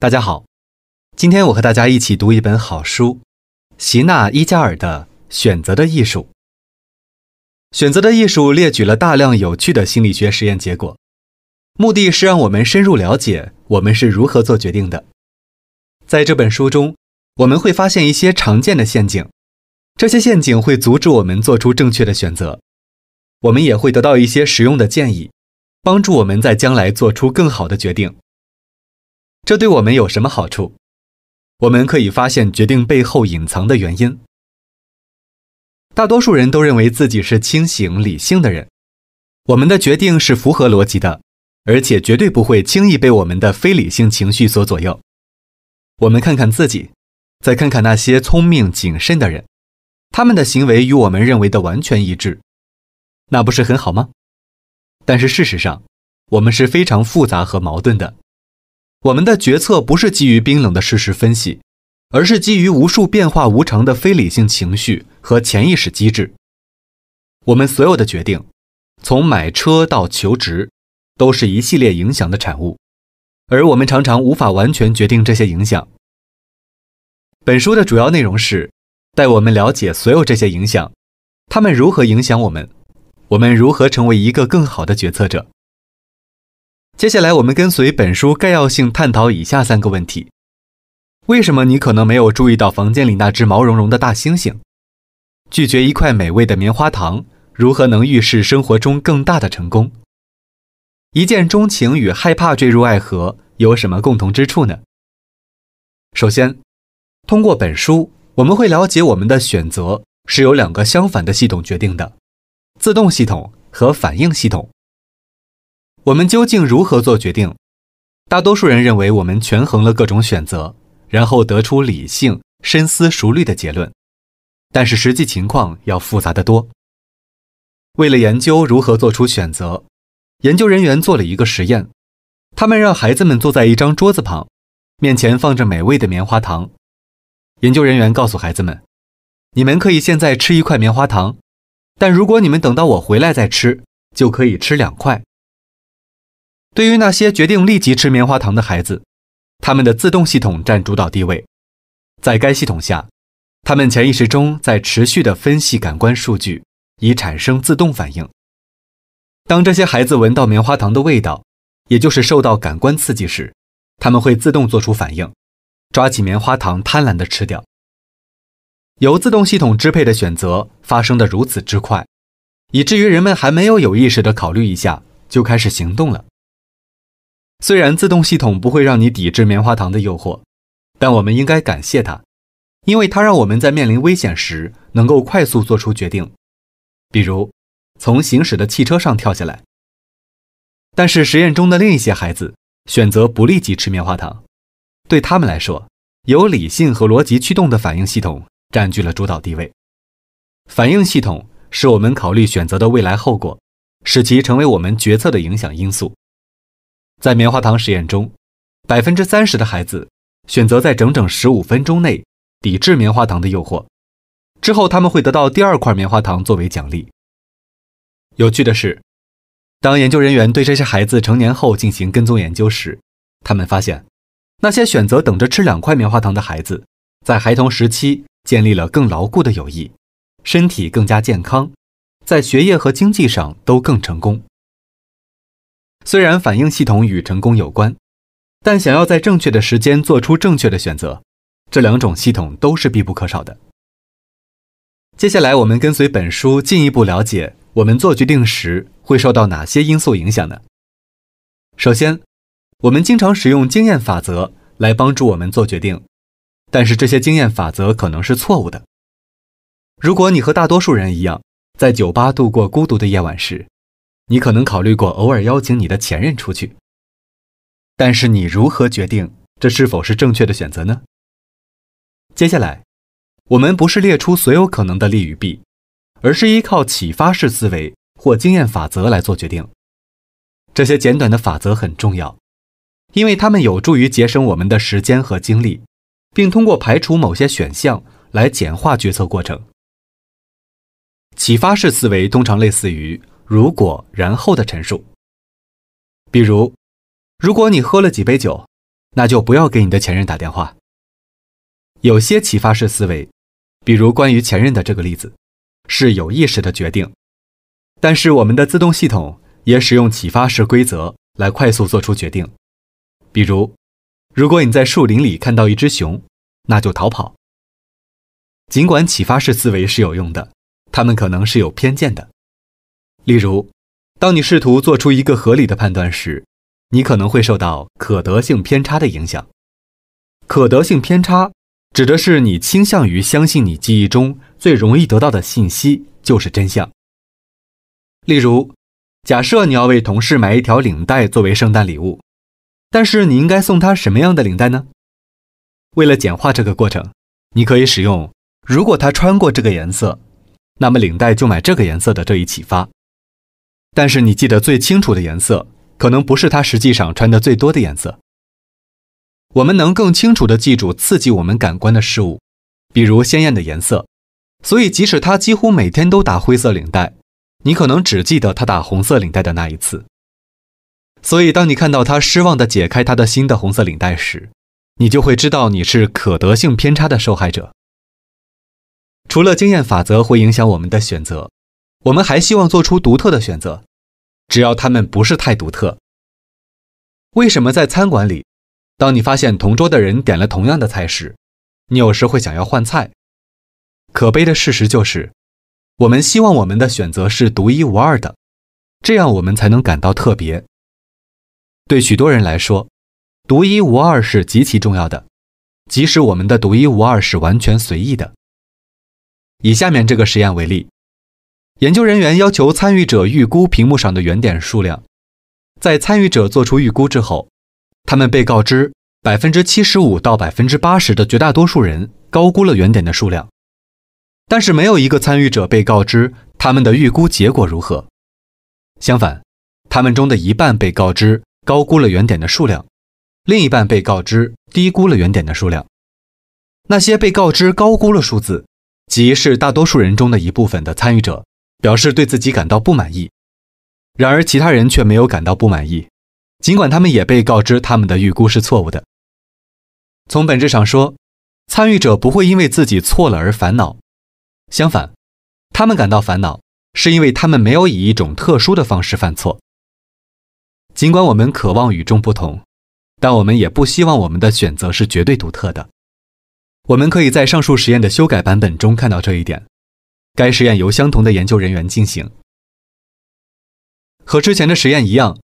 大家好，今天我和大家一起读一本好书——席纳伊加尔的《选择的艺术》。《选择的艺术》列举了大量有趣的心理学实验结果，目的是让我们深入了解我们是如何做决定的。在这本书中，我们会发现一些常见的陷阱，这些陷阱会阻止我们做出正确的选择。我们也会得到一些实用的建议，帮助我们在将来做出更好的决定。这对我们有什么好处？我们可以发现决定背后隐藏的原因。大多数人都认为自己是清醒、理性的人，我们的决定是符合逻辑的，而且绝对不会轻易被我们的非理性情绪所左右。我们看看自己，再看看那些聪明、谨慎的人，他们的行为与我们认为的完全一致，那不是很好吗？但是事实上，我们是非常复杂和矛盾的。我们的决策不是基于冰冷的事实分析，而是基于无数变化无常的非理性情绪和潜意识机制。我们所有的决定，从买车到求职，都是一系列影响的产物，而我们常常无法完全决定这些影响。本书的主要内容是，带我们了解所有这些影响，它们如何影响我们，我们如何成为一个更好的决策者。接下来，我们跟随本书概要性探讨以下三个问题：为什么你可能没有注意到房间里那只毛茸茸的大猩猩？拒绝一块美味的棉花糖，如何能预示生活中更大的成功？一见钟情与害怕坠入爱河有什么共同之处呢？首先，通过本书，我们会了解我们的选择是由两个相反的系统决定的：自动系统和反应系统。我们究竟如何做决定？大多数人认为我们权衡了各种选择，然后得出理性、深思熟虑的结论。但是实际情况要复杂得多。为了研究如何做出选择，研究人员做了一个实验。他们让孩子们坐在一张桌子旁，面前放着美味的棉花糖。研究人员告诉孩子们：“你们可以现在吃一块棉花糖，但如果你们等到我回来再吃，就可以吃两块。”对于那些决定立即吃棉花糖的孩子，他们的自动系统占主导地位。在该系统下，他们潜意识中在持续的分析感官数据，以产生自动反应。当这些孩子闻到棉花糖的味道，也就是受到感官刺激时，他们会自动做出反应，抓起棉花糖贪婪地吃掉。由自动系统支配的选择发生的如此之快，以至于人们还没有有意识地考虑一下，就开始行动了。虽然自动系统不会让你抵制棉花糖的诱惑，但我们应该感谢它，因为它让我们在面临危险时能够快速做出决定，比如从行驶的汽车上跳下来。但是实验中的另一些孩子选择不立即吃棉花糖，对他们来说，由理性和逻辑驱动的反应系统占据了主导地位。反应系统是我们考虑选择的未来后果，使其成为我们决策的影响因素。在棉花糖实验中，百分之三十的孩子选择在整整十五分钟内抵制棉花糖的诱惑，之后他们会得到第二块棉花糖作为奖励。有趣的是，当研究人员对这些孩子成年后进行跟踪研究时，他们发现，那些选择等着吃两块棉花糖的孩子，在孩童时期建立了更牢固的友谊，身体更加健康，在学业和经济上都更成功。虽然反应系统与成功有关，但想要在正确的时间做出正确的选择，这两种系统都是必不可少的。接下来，我们跟随本书进一步了解，我们做决定时会受到哪些因素影响呢？首先，我们经常使用经验法则来帮助我们做决定，但是这些经验法则可能是错误的。如果你和大多数人一样，在酒吧度过孤独的夜晚时，你可能考虑过偶尔邀请你的前任出去，但是你如何决定这是否是正确的选择呢？接下来，我们不是列出所有可能的利与弊，而是依靠启发式思维或经验法则来做决定。这些简短的法则很重要，因为它们有助于节省我们的时间和精力，并通过排除某些选项来简化决策过程。启发式思维通常类似于。如果然后的陈述，比如，如果你喝了几杯酒，那就不要给你的前任打电话。有些启发式思维，比如关于前任的这个例子，是有意识的决定。但是我们的自动系统也使用启发式规则来快速做出决定，比如，如果你在树林里看到一只熊，那就逃跑。尽管启发式思维是有用的，他们可能是有偏见的。例如，当你试图做出一个合理的判断时，你可能会受到可得性偏差的影响。可得性偏差指的是你倾向于相信你记忆中最容易得到的信息就是真相。例如，假设你要为同事买一条领带作为圣诞礼物，但是你应该送他什么样的领带呢？为了简化这个过程，你可以使用“如果他穿过这个颜色，那么领带就买这个颜色的”这一启发。但是你记得最清楚的颜色，可能不是他实际上穿的最多的颜色。我们能更清楚地记住刺激我们感官的事物，比如鲜艳的颜色。所以即使他几乎每天都打灰色领带，你可能只记得他打红色领带的那一次。所以当你看到他失望地解开他的新的红色领带时，你就会知道你是可得性偏差的受害者。除了经验法则会影响我们的选择。我们还希望做出独特的选择，只要他们不是太独特。为什么在餐馆里，当你发现同桌的人点了同样的菜时，你有时会想要换菜？可悲的事实就是，我们希望我们的选择是独一无二的，这样我们才能感到特别。对许多人来说，独一无二是极其重要的，即使我们的独一无二是完全随意的。以下面这个实验为例。研究人员要求参与者预估屏幕上的圆点数量，在参与者做出预估之后，他们被告知百分之七十五到百分之八十的绝大多数人高估了圆点的数量，但是没有一个参与者被告知他们的预估结果如何。相反，他们中的一半被告知高估了圆点的数量，另一半被告知低估了圆点的数量。那些被告知高估了数字，即是大多数人中的一部分的参与者。表示对自己感到不满意，然而其他人却没有感到不满意，尽管他们也被告知他们的预估是错误的。从本质上说，参与者不会因为自己错了而烦恼，相反，他们感到烦恼是因为他们没有以一种特殊的方式犯错。尽管我们渴望与众不同，但我们也不希望我们的选择是绝对独特的。我们可以在上述实验的修改版本中看到这一点。该实验由相同的研究人员进行，和之前的实验一样，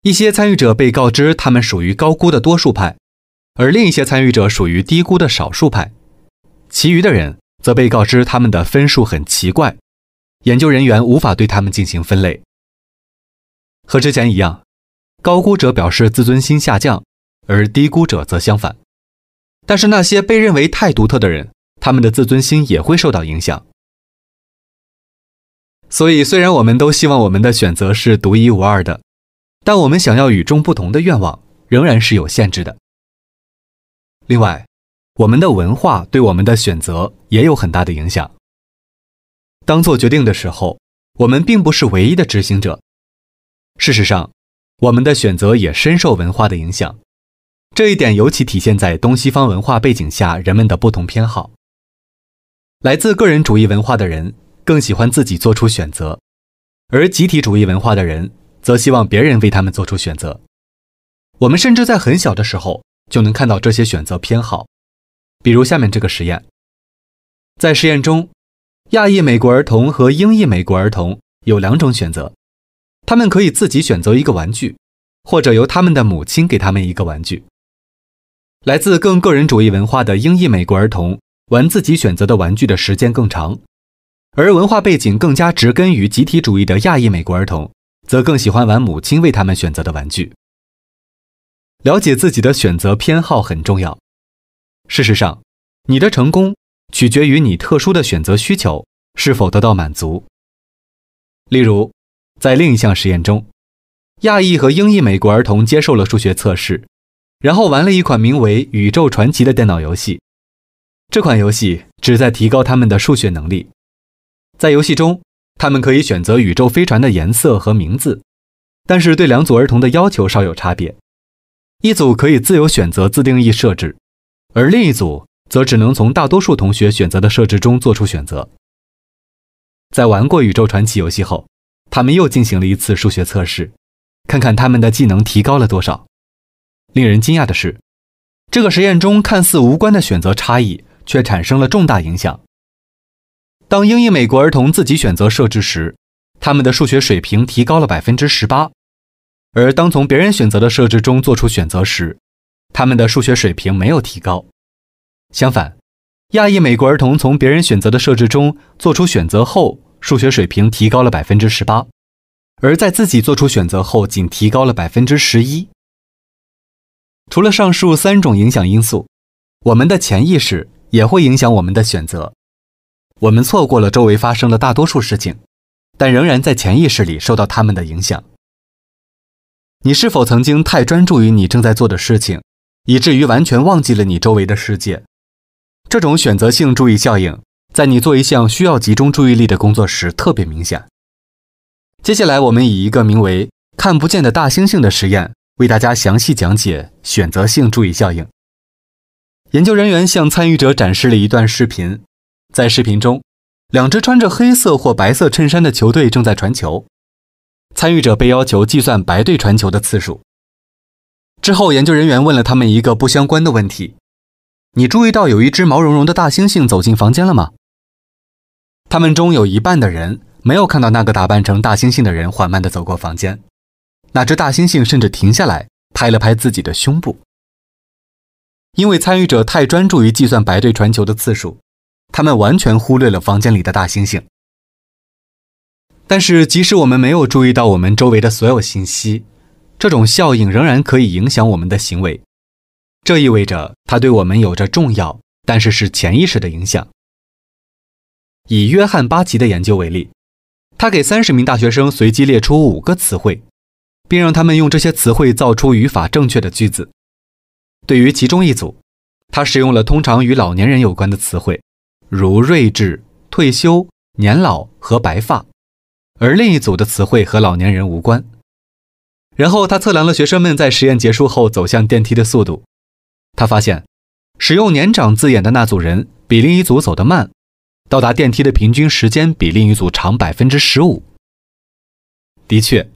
一些参与者被告知他们属于高估的多数派，而另一些参与者属于低估的少数派，其余的人则被告知他们的分数很奇怪，研究人员无法对他们进行分类。和之前一样，高估者表示自尊心下降，而低估者则相反。但是那些被认为太独特的人，他们的自尊心也会受到影响。所以，虽然我们都希望我们的选择是独一无二的，但我们想要与众不同的愿望仍然是有限制的。另外，我们的文化对我们的选择也有很大的影响。当做决定的时候，我们并不是唯一的执行者。事实上，我们的选择也深受文化的影响，这一点尤其体现在东西方文化背景下人们的不同偏好。来自个人主义文化的人。更喜欢自己做出选择，而集体主义文化的人则希望别人为他们做出选择。我们甚至在很小的时候就能看到这些选择偏好，比如下面这个实验。在实验中，亚裔美国儿童和英裔美国儿童有两种选择，他们可以自己选择一个玩具，或者由他们的母亲给他们一个玩具。来自更个人主义文化的英裔美国儿童玩自己选择的玩具的时间更长。而文化背景更加植根于集体主义的亚裔美国儿童，则更喜欢玩母亲为他们选择的玩具。了解自己的选择偏好很重要。事实上，你的成功取决于你特殊的选择需求是否得到满足。例如，在另一项实验中，亚裔和英裔美国儿童接受了数学测试，然后玩了一款名为《宇宙传奇》的电脑游戏。这款游戏旨在提高他们的数学能力。在游戏中，他们可以选择宇宙飞船的颜色和名字，但是对两组儿童的要求稍有差别。一组可以自由选择自定义设置，而另一组则只能从大多数同学选择的设置中做出选择。在玩过宇宙传奇游戏后，他们又进行了一次数学测试，看看他们的技能提高了多少。令人惊讶的是，这个实验中看似无关的选择差异，却产生了重大影响。当英裔美国儿童自己选择设置时，他们的数学水平提高了百分之十八；而当从别人选择的设置中做出选择时，他们的数学水平没有提高。相反，亚裔美国儿童从别人选择的设置中做出选择后，数学水平提高了百分之十八；而在自己做出选择后，仅提高了百分之十一。除了上述三种影响因素，我们的潜意识也会影响我们的选择。我们错过了周围发生的大多数事情，但仍然在潜意识里受到他们的影响。你是否曾经太专注于你正在做的事情，以至于完全忘记了你周围的世界？这种选择性注意效应在你做一项需要集中注意力的工作时特别明显。接下来，我们以一个名为“看不见的大猩猩”的实验为大家详细讲解选择性注意效应。研究人员向参与者展示了一段视频。在视频中，两只穿着黑色或白色衬衫的球队正在传球。参与者被要求计算白队传球的次数。之后，研究人员问了他们一个不相关的问题：“你注意到有一只毛茸茸的大猩猩走进房间了吗？”他们中有一半的人没有看到那个打扮成大猩猩的人缓慢地走过房间。那只大猩猩甚至停下来拍了拍自己的胸部，因为参与者太专注于计算白队传球的次数。他们完全忽略了房间里的大猩猩。但是，即使我们没有注意到我们周围的所有信息，这种效应仍然可以影响我们的行为。这意味着它对我们有着重要，但是是潜意识的影响。以约翰·巴奇的研究为例，他给三十名大学生随机列出五个词汇，并让他们用这些词汇造出语法正确的句子。对于其中一组，他使用了通常与老年人有关的词汇。如睿智、退休、年老和白发，而另一组的词汇和老年人无关。然后他测量了学生们在实验结束后走向电梯的速度，他发现，使用年长字眼的那组人比另一组走得慢，到达电梯的平均时间比另一组长百分之十五。的确，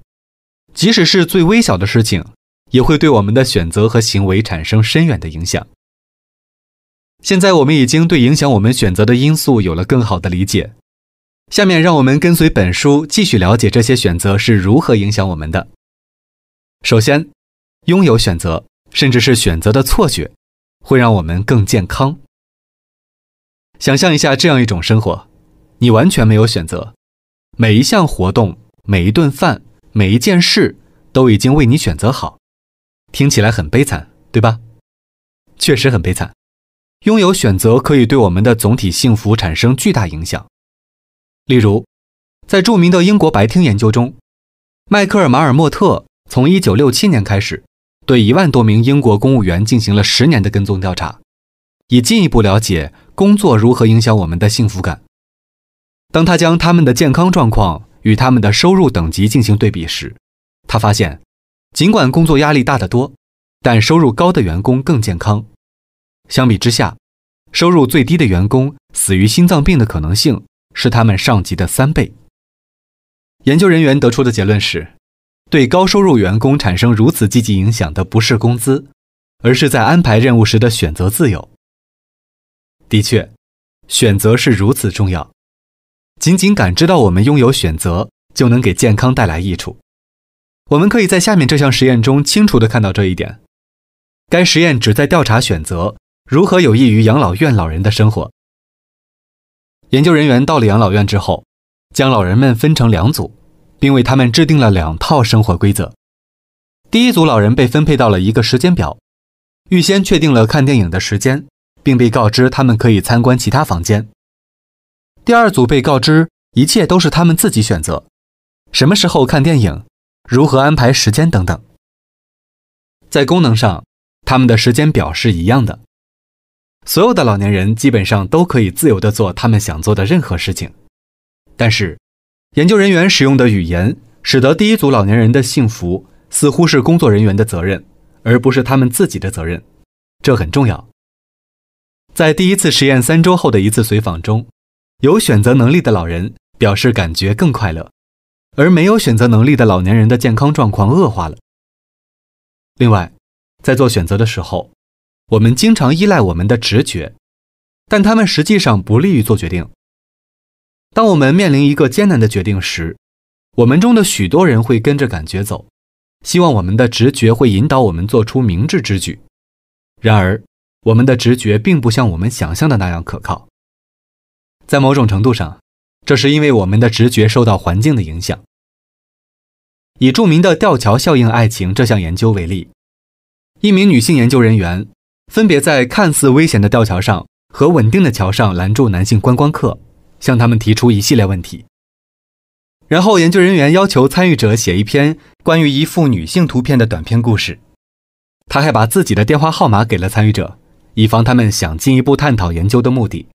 即使是最微小的事情，也会对我们的选择和行为产生深远的影响。现在我们已经对影响我们选择的因素有了更好的理解，下面让我们跟随本书继续了解这些选择是如何影响我们的。首先，拥有选择，甚至是选择的错觉，会让我们更健康。想象一下这样一种生活：你完全没有选择，每一项活动、每一顿饭、每一件事都已经为你选择好，听起来很悲惨，对吧？确实很悲惨。拥有选择可以对我们的总体幸福产生巨大影响。例如，在著名的英国白厅研究中，迈克尔·马尔默特从1967年开始，对一万多名英国公务员进行了十年的跟踪调查，以进一步了解工作如何影响我们的幸福感。当他将他们的健康状况与他们的收入等级进行对比时，他发现，尽管工作压力大得多，但收入高的员工更健康。相比之下，收入最低的员工死于心脏病的可能性是他们上级的三倍。研究人员得出的结论是，对高收入员工产生如此积极影响的不是工资，而是在安排任务时的选择自由。的确，选择是如此重要，仅仅感知到我们拥有选择，就能给健康带来益处。我们可以在下面这项实验中清楚地看到这一点。该实验旨在调查选择。如何有益于养老院老人的生活？研究人员到了养老院之后，将老人们分成两组，并为他们制定了两套生活规则。第一组老人被分配到了一个时间表，预先确定了看电影的时间，并被告知他们可以参观其他房间。第二组被告知一切都是他们自己选择，什么时候看电影，如何安排时间等等。在功能上，他们的时间表是一样的。所有的老年人基本上都可以自由地做他们想做的任何事情，但是研究人员使用的语言使得第一组老年人的幸福似乎是工作人员的责任，而不是他们自己的责任，这很重要。在第一次实验三周后的一次随访中，有选择能力的老人表示感觉更快乐，而没有选择能力的老年人的健康状况恶化了。另外，在做选择的时候。我们经常依赖我们的直觉，但他们实际上不利于做决定。当我们面临一个艰难的决定时，我们中的许多人会跟着感觉走，希望我们的直觉会引导我们做出明智之举。然而，我们的直觉并不像我们想象的那样可靠。在某种程度上，这是因为我们的直觉受到环境的影响。以著名的吊桥效应爱情这项研究为例，一名女性研究人员。分别在看似危险的吊桥上和稳定的桥上拦住男性观光客，向他们提出一系列问题。然后研究人员要求参与者写一篇关于一幅女性图片的短篇故事。他还把自己的电话号码给了参与者，以防他们想进一步探讨研究的目的。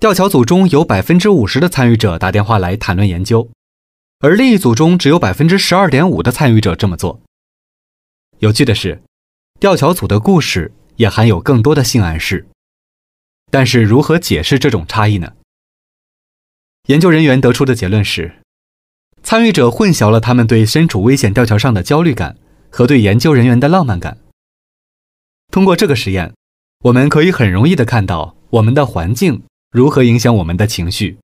吊桥组中有百分之五十的参与者打电话来谈论研究，而另一组中只有百分之十二点五的参与者这么做。有趣的是。吊桥组的故事也含有更多的性暗示，但是如何解释这种差异呢？研究人员得出的结论是，参与者混淆了他们对身处危险吊桥上的焦虑感和对研究人员的浪漫感。通过这个实验，我们可以很容易地看到我们的环境如何影响我们的情绪，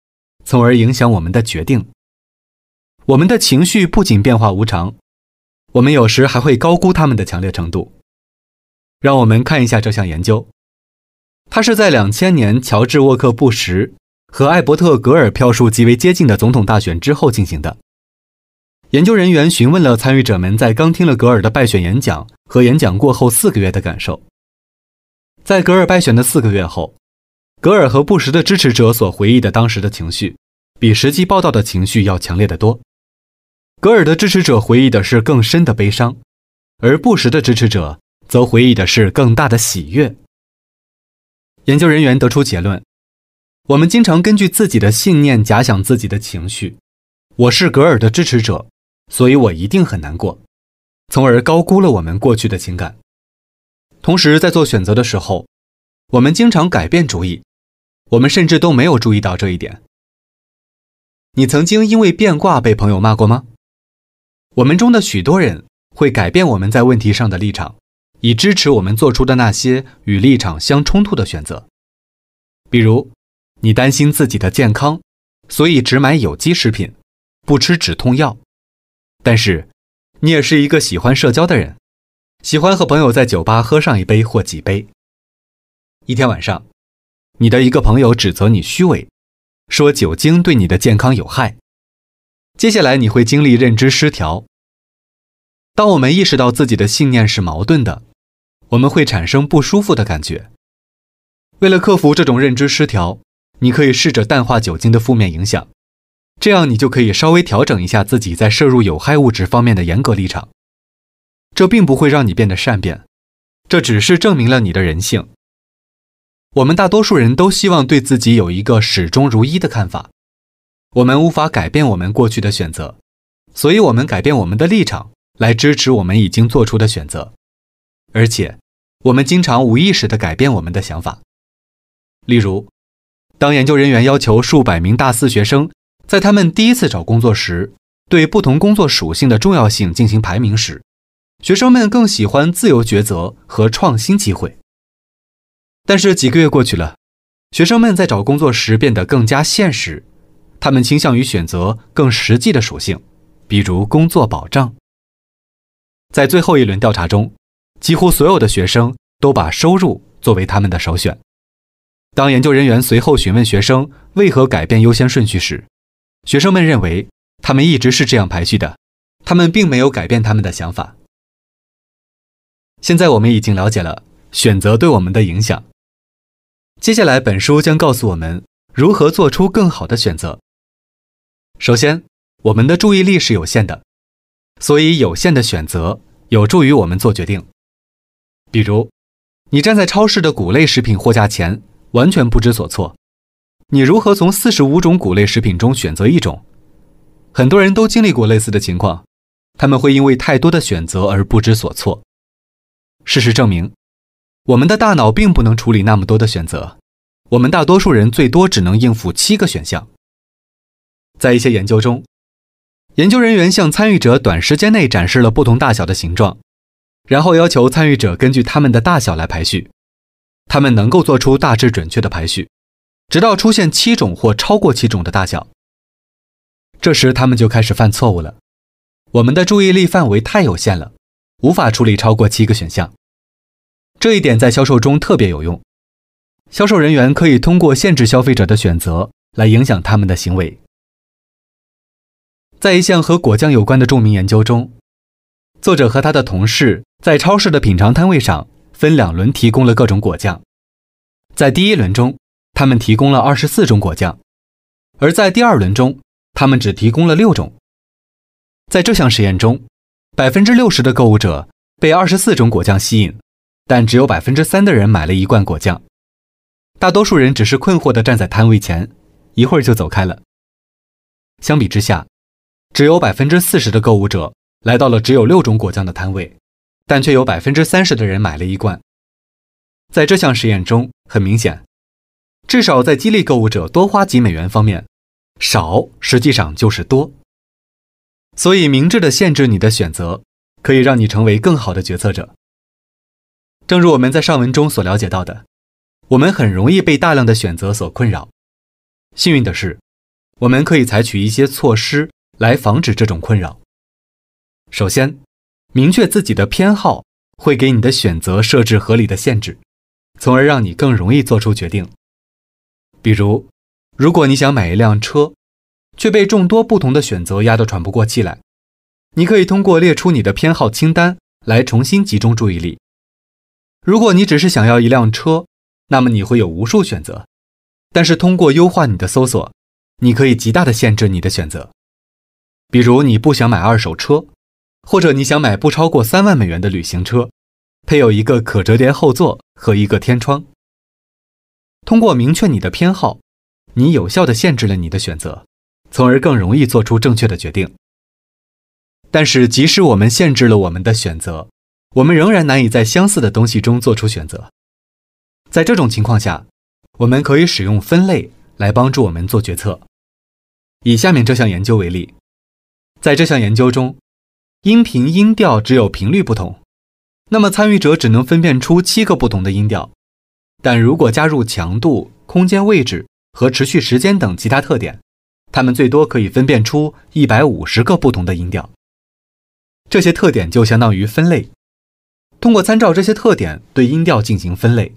从而影响我们的决定。我们的情绪不仅变化无常，我们有时还会高估他们的强烈程度。让我们看一下这项研究，它是在两千年乔治·沃克·布什和艾伯特·格尔票数极为接近的总统大选之后进行的。研究人员询问了参与者们在刚听了格尔的败选演讲和演讲过后四个月的感受。在格尔败选的四个月后，格尔和布什的支持者所回忆的当时的情绪，比实际报道的情绪要强烈得多。格尔的支持者回忆的是更深的悲伤，而布什的支持者。则回忆的是更大的喜悦。研究人员得出结论：我们经常根据自己的信念假想自己的情绪。我是格尔的支持者，所以我一定很难过，从而高估了我们过去的情感。同时，在做选择的时候，我们经常改变主意，我们甚至都没有注意到这一点。你曾经因为变卦被朋友骂过吗？我们中的许多人会改变我们在问题上的立场。以支持我们做出的那些与立场相冲突的选择，比如你担心自己的健康，所以只买有机食品，不吃止痛药。但是你也是一个喜欢社交的人，喜欢和朋友在酒吧喝上一杯或几杯。一天晚上，你的一个朋友指责你虚伪，说酒精对你的健康有害。接下来你会经历认知失调。当我们意识到自己的信念是矛盾的，我们会产生不舒服的感觉。为了克服这种认知失调，你可以试着淡化酒精的负面影响，这样你就可以稍微调整一下自己在摄入有害物质方面的严格立场。这并不会让你变得善变，这只是证明了你的人性。我们大多数人都希望对自己有一个始终如一的看法。我们无法改变我们过去的选择，所以我们改变我们的立场来支持我们已经做出的选择，而且。我们经常无意识地改变我们的想法。例如，当研究人员要求数百名大四学生在他们第一次找工作时，对不同工作属性的重要性进行排名时，学生们更喜欢自由抉择和创新机会。但是几个月过去了，学生们在找工作时变得更加现实，他们倾向于选择更实际的属性，比如工作保障。在最后一轮调查中。几乎所有的学生都把收入作为他们的首选。当研究人员随后询问学生为何改变优先顺序时，学生们认为他们一直是这样排序的，他们并没有改变他们的想法。现在我们已经了解了选择对我们的影响。接下来，本书将告诉我们如何做出更好的选择。首先，我们的注意力是有限的，所以有限的选择有助于我们做决定。比如，你站在超市的谷类食品货架前，完全不知所措。你如何从四十五种谷类食品中选择一种？很多人都经历过类似的情况，他们会因为太多的选择而不知所措。事实证明，我们的大脑并不能处理那么多的选择，我们大多数人最多只能应付七个选项。在一些研究中，研究人员向参与者短时间内展示了不同大小的形状。然后要求参与者根据他们的大小来排序，他们能够做出大致准确的排序，直到出现七种或超过七种的大小，这时他们就开始犯错误了。我们的注意力范围太有限了，无法处理超过七个选项。这一点在销售中特别有用，销售人员可以通过限制消费者的选择来影响他们的行为。在一项和果酱有关的著名研究中，作者和他的同事。在超市的品尝摊位上，分两轮提供了各种果酱。在第一轮中，他们提供了二十四种果酱；而在第二轮中，他们只提供了六种。在这项实验中，百分之六十的购物者被二十四种果酱吸引，但只有百分之三的人买了一罐果酱。大多数人只是困惑地站在摊位前，一会儿就走开了。相比之下，只有百分之四十的购物者来到了只有六种果酱的摊位。但却有百分之三十的人买了一罐。在这项实验中，很明显，至少在激励购物者多花几美元方面，少实际上就是多。所以，明智的限制你的选择，可以让你成为更好的决策者。正如我们在上文中所了解到的，我们很容易被大量的选择所困扰。幸运的是，我们可以采取一些措施来防止这种困扰。首先，明确自己的偏好，会给你的选择设置合理的限制，从而让你更容易做出决定。比如，如果你想买一辆车，却被众多不同的选择压得喘不过气来，你可以通过列出你的偏好清单来重新集中注意力。如果你只是想要一辆车，那么你会有无数选择，但是通过优化你的搜索，你可以极大的限制你的选择。比如，你不想买二手车。或者你想买不超过三万美元的旅行车，配有一个可折叠后座和一个天窗。通过明确你的偏好，你有效地限制了你的选择，从而更容易做出正确的决定。但是，即使我们限制了我们的选择，我们仍然难以在相似的东西中做出选择。在这种情况下，我们可以使用分类来帮助我们做决策。以下面这项研究为例，在这项研究中。音频音调只有频率不同，那么参与者只能分辨出七个不同的音调。但如果加入强度、空间位置和持续时间等其他特点，他们最多可以分辨出一百五十个不同的音调。这些特点就相当于分类，通过参照这些特点对音调进行分类，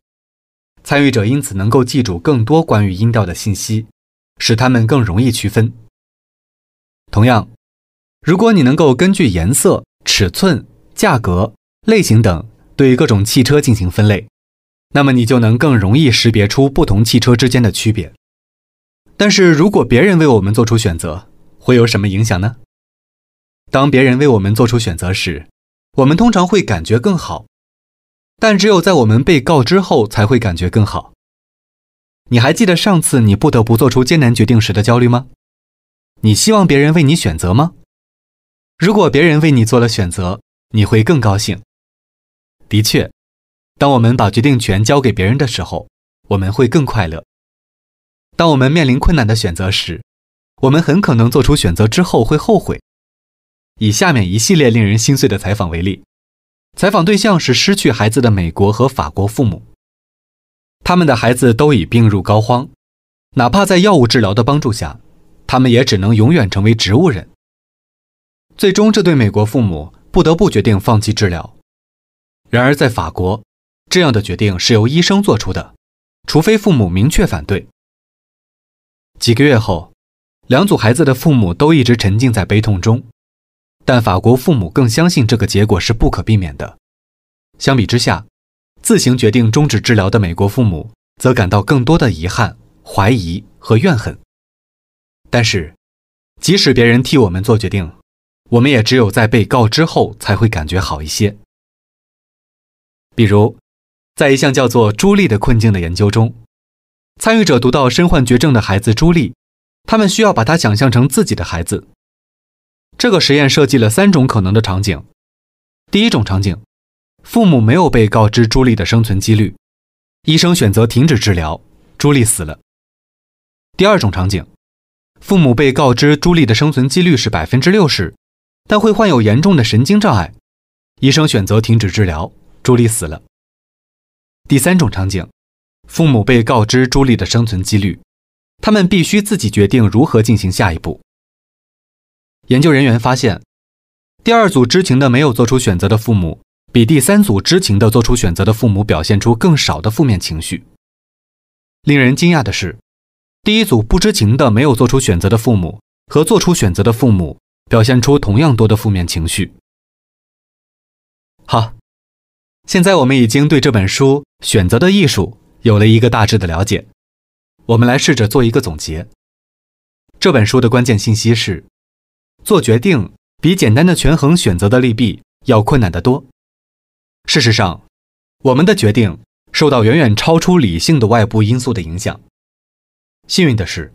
参与者因此能够记住更多关于音调的信息，使他们更容易区分。同样。如果你能够根据颜色、尺寸、价格、类型等对各种汽车进行分类，那么你就能更容易识别出不同汽车之间的区别。但是，如果别人为我们做出选择，会有什么影响呢？当别人为我们做出选择时，我们通常会感觉更好，但只有在我们被告知后才会感觉更好。你还记得上次你不得不做出艰难决定时的焦虑吗？你希望别人为你选择吗？如果别人为你做了选择，你会更高兴。的确，当我们把决定权交给别人的时候，我们会更快乐。当我们面临困难的选择时，我们很可能做出选择之后会后悔。以下面一系列令人心碎的采访为例，采访对象是失去孩子的美国和法国父母，他们的孩子都已病入膏肓，哪怕在药物治疗的帮助下，他们也只能永远成为植物人。最终，这对美国父母不得不决定放弃治疗。然而，在法国，这样的决定是由医生做出的，除非父母明确反对。几个月后，两组孩子的父母都一直沉浸在悲痛中，但法国父母更相信这个结果是不可避免的。相比之下，自行决定终止治疗的美国父母则感到更多的遗憾、怀疑和怨恨。但是，即使别人替我们做决定，我们也只有在被告知后才会感觉好一些。比如，在一项叫做“朱莉的困境”的研究中，参与者读到身患绝症的孩子朱莉，他们需要把她想象成自己的孩子。这个实验设计了三种可能的场景：第一种场景，父母没有被告知朱莉的生存几率，医生选择停止治疗，朱莉死了；第二种场景，父母被告知朱莉的生存几率是百分之六十。但会患有严重的神经障碍，医生选择停止治疗，朱莉死了。第三种场景，父母被告知朱莉的生存几率，他们必须自己决定如何进行下一步。研究人员发现，第二组知情的没有做出选择的父母，比第三组知情的做出选择的父母表现出更少的负面情绪。令人惊讶的是，第一组不知情的没有做出选择的父母和做出选择的父母。表现出同样多的负面情绪。好，现在我们已经对这本书《选择的艺术》有了一个大致的了解，我们来试着做一个总结。这本书的关键信息是：做决定比简单的权衡选择的利弊要困难得多。事实上，我们的决定受到远远超出理性的外部因素的影响。幸运的是，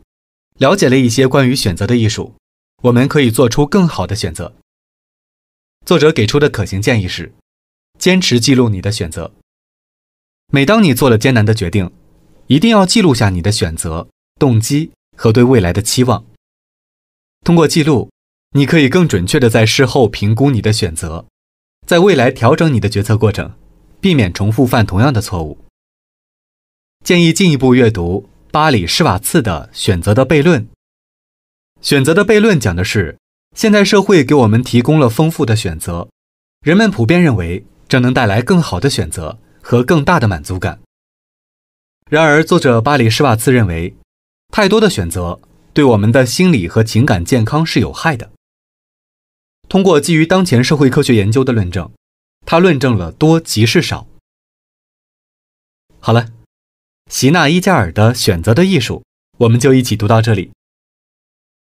了解了一些关于选择的艺术。我们可以做出更好的选择。作者给出的可行建议是：坚持记录你的选择。每当你做了艰难的决定，一定要记录下你的选择、动机和对未来的期望。通过记录，你可以更准确地在事后评估你的选择，在未来调整你的决策过程，避免重复犯同样的错误。建议进一步阅读巴里·施瓦茨的《选择的悖论》。选择的悖论讲的是，现代社会给我们提供了丰富的选择，人们普遍认为这能带来更好的选择和更大的满足感。然而，作者巴里·施瓦茨认为，太多的选择对我们的心理和情感健康是有害的。通过基于当前社会科学研究的论证，他论证了多即是少。好了，席纳·伊加尔的《选择的艺术》，我们就一起读到这里。